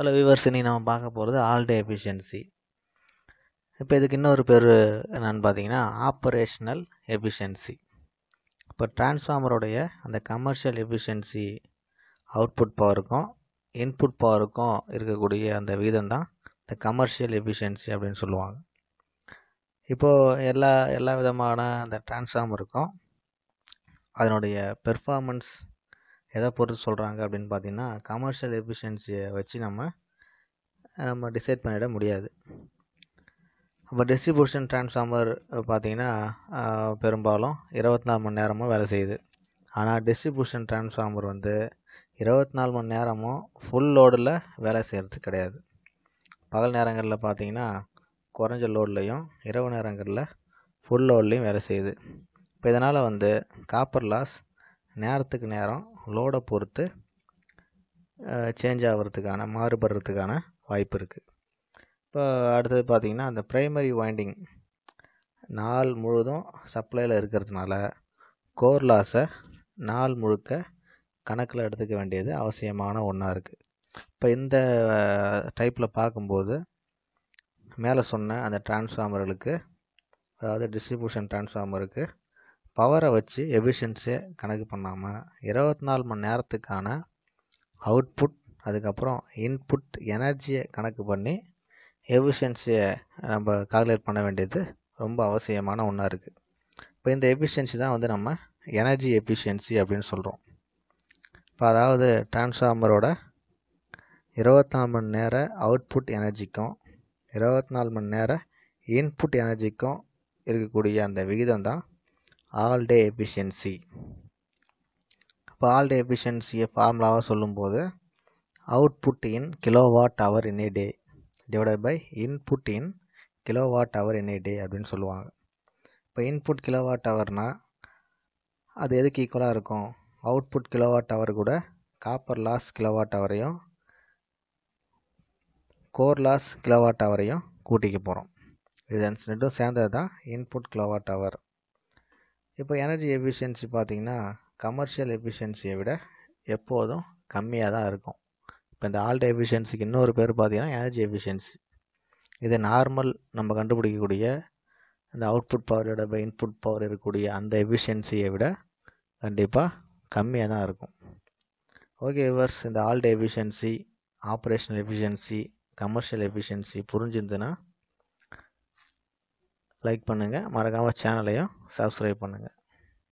hello viewers நீ நம்ம பார்க்க போகிறது ஆல்டே எஃபிஷியன்சி இப்போ இதுக்கு இன்னொரு பேர் என்னென்னு பார்த்தீங்கன்னா ஆப்ரேஷனல் எஃபிஷியன்சி இப்போ டிரான்ஸ்ஃபார்மருடைய அந்த கமர்ஷியல் எஃபிஷியன்சி அவுட்புட் பவருக்கும் இன்புட் பவருக்கும் இருக்கக்கூடிய அந்த விகிதம் தான் இந்த கமர்ஷியல் எஃபிஷியன்சி அப்படின்னு சொல்லுவாங்க இப்போது எல்லா எல்லா விதமான அந்த டிரான்ஸ்ஃபார்மருக்கும் அதனுடைய பெர்ஃபார்மன்ஸ் எதை பொறுத்து சொல்கிறாங்க அப்படின்னு பார்த்தீங்கன்னா கமர்ஷியல் எஃபிஷியன்சியை வச்சு நம்ம நம்ம டிசைட் பண்ணிட முடியாது அப்போ டிஸ்ட்ரிபியூஷன் டிரான்ஸ்ஃபார்மர் பார்த்தீங்கன்னா பெரும்பாலும் இருபத்தி நாலு மணி நேரமும் வேலை செய்யுது ஆனால் டிஸ்ட்ரிபியூஷன் டிரான்ஸ்ஃபார்மர் வந்து இருபத்தி நாலு மணி நேரமும் ஃபுல் லோடில் வேலை செய்கிறது கிடையாது பகல் நேரங்களில் பார்த்தீங்கன்னா குறைஞ்ச லோட்லேயும் இரவு நேரங்களில் ஃபுல் லோட்லேயும் வேலை செய்யுது இப்போ இதனால் வந்து காப்பர் லாஸ் நேரத்துக்கு நேரம் லோடை பொறுத்து சேஞ்ச் ஆகிறதுக்கான மாறுபடுறதுக்கான வாய்ப்பு இருக்குது இப்போ அடுத்தது பார்த்திங்கன்னா அந்த ப்ரைமரி வைண்டிங் நாள் முழுதும் சப்ளையில் இருக்கிறதுனால கோர் லாஸை நாள் முழுக்க கணக்கில் எடுத்துக்க வேண்டியது அவசியமான ஒன்றா இருக்குது இப்போ இந்த டைப்பில் பார்க்கும்போது மேலே சொன்ன அந்த டிரான்ஸ்ஃபார்மர்களுக்கு அதாவது டிஸ்ட்ரிபியூஷன் டிரான்ஸ்ஃபார்மருக்கு பவரை வச்சு எஃபிஷியன்சியை கணக்கு பண்ணாமல் இருபத்தி நாலு மணி நேரத்துக்கான அவுட்புட் அதுக்கப்புறம் இன்புட் எனர்ஜியை கணக்கு பண்ணி எஃபிஷியன்சியை நம்ம கால்குலேட் பண்ண வேண்டியது ரொம்ப அவசியமான ஒன்றா இருக்குது இப்போ இந்த எஃபிஷியன்சி தான் வந்து நம்ம எனர்ஜி எஃபிஷியன்சி அப்படின்னு சொல்கிறோம் இப்போ அதாவது டிரான்ஸ்ஃபார்மரோட இருபத்தாலு மணி நேர அவுட்புட் எனர்ஜிக்கும் இருபத்தி நாலு மணி நேர இன்புட் எனர்ஜிக்கும் இருக்கக்கூடிய அந்த விகிதம் தான் ஆல் டே எஃபிஷியன்சி இப்போ ஆல் டே எஃபிஷியன்சியை ஃபார்முலாவாக சொல்லும்போது output in kilowatt hour in a day divided by input in kilowatt hour in a day அப்படின்னு சொல்லுவாங்க இப்போ இன்புட் கிலோவாட் ஹவர்னால் அது எதுக்கு ஈக்குவலாக இருக்கும் அவுட்புட் கிலோவாட் அவர் கூட காப்பர் லாஸ் கிலோவாட் அவரையும் கோர் லாஸ் கிலோவாட் அவரையும் கூட்டிக்க போகிறோம் இது ரெண்டும் சேர்ந்தது தான் இன்புட் கிலோவாட் அவர் இப்போ எனர்ஜி எஃபிஷியன்சி பார்த்தீங்கன்னா கமர்ஷியல் எஃபிஷியன்சியை விட எப்போதும் கம்மியாக தான் இருக்கும் இப்போ இந்த ஆல்ட் எஃபிஷியன்சிக்கு இன்னொரு பேர் பார்த்திங்கன்னா எனர்ஜி எஃபிஷியன்சி இது நார்மல் நம்ம கண்டுபிடிக்கக்கூடிய இந்த அவுட்புட் பவரோட இன்புட் பவர் இருக்கக்கூடிய அந்த எஃபிஷியன்சியை விட கண்டிப்பாக கம்மியாக தான் இருக்கும் ஓகே இவர்ஸ் இந்த all day efficiency operational efficiency commercial efficiency புரிஞ்சிருந்துன்னா லைக் பண்ணுங்கள் மறக்காமல் சேனலையும் சப்ஸ்கிரைப் பண்ணுங்கள்